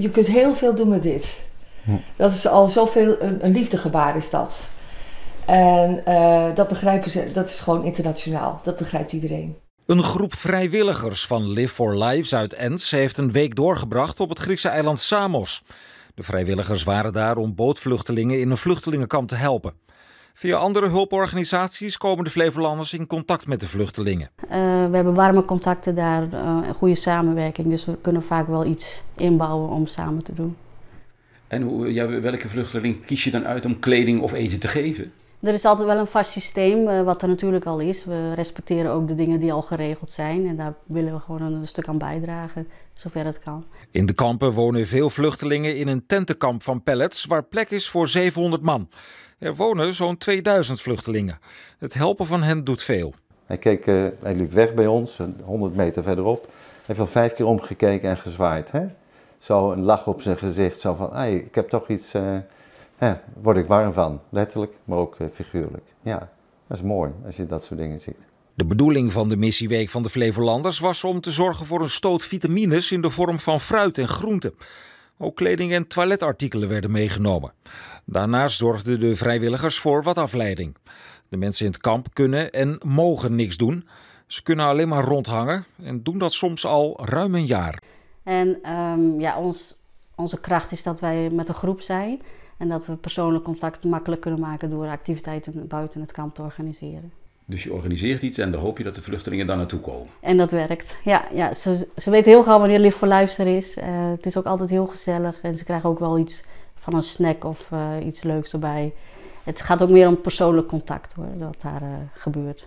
Je kunt heel veel doen met dit. Dat is al zoveel, een, een liefdegebaar is dat. En eh, dat begrijpen ze, dat is gewoon internationaal. Dat begrijpt iedereen. Een groep vrijwilligers van Live for Lives uit Ens heeft een week doorgebracht op het Griekse eiland Samos. De vrijwilligers waren daar om bootvluchtelingen in een vluchtelingenkamp te helpen. Via andere hulporganisaties komen de Flevolanders in contact met de vluchtelingen. Eh, we hebben warme contacten daar, eh, een goede samenwerking. Dus we kunnen vaak wel iets inbouwen om samen te doen. En hoe, ja, welke vluchteling kies je dan uit om kleding of eten te geven? Er is altijd wel een vast systeem, eh, wat er natuurlijk al is. We respecteren ook de dingen die al geregeld zijn. En daar willen we gewoon een stuk aan bijdragen, zover het kan. In de kampen wonen veel vluchtelingen in een tentenkamp van pellets, waar plek is voor 700 man. Er wonen zo'n 2000 vluchtelingen. Het helpen van hen doet veel. Hij, keek, eh, hij liep weg bij ons, 100 meter verderop. Hij heeft al vijf keer omgekeken en gezwaaid. Hè? Zo een lach op zijn gezicht, zo van, ik heb toch iets... Eh, hè, word ik warm van. Letterlijk, maar ook eh, figuurlijk. Ja, dat is mooi als je dat soort dingen ziet. De bedoeling van de missieweek van de Flevolanders was om te zorgen voor een stoot vitamines in de vorm van fruit en groenten. Ook kleding en toiletartikelen werden meegenomen. Daarnaast zorgden de vrijwilligers voor wat afleiding. De mensen in het kamp kunnen en mogen niks doen. Ze kunnen alleen maar rondhangen en doen dat soms al ruim een jaar. En ehm, ja, ons, onze kracht is dat wij met een groep zijn. En dat we persoonlijk contact makkelijk kunnen maken door activiteiten buiten het kamp te organiseren. Dus je organiseert iets en dan hoop je dat de vluchtelingen daar naartoe komen. En dat werkt. Ja, ja ze, ze weten heel graag wanneer licht voor luister is. Eh, het is ook altijd heel gezellig en ze krijgen ook wel iets van een snack of eh, iets leuks erbij. Het gaat ook meer om persoonlijk contact hoor, wat daar eh, gebeurt.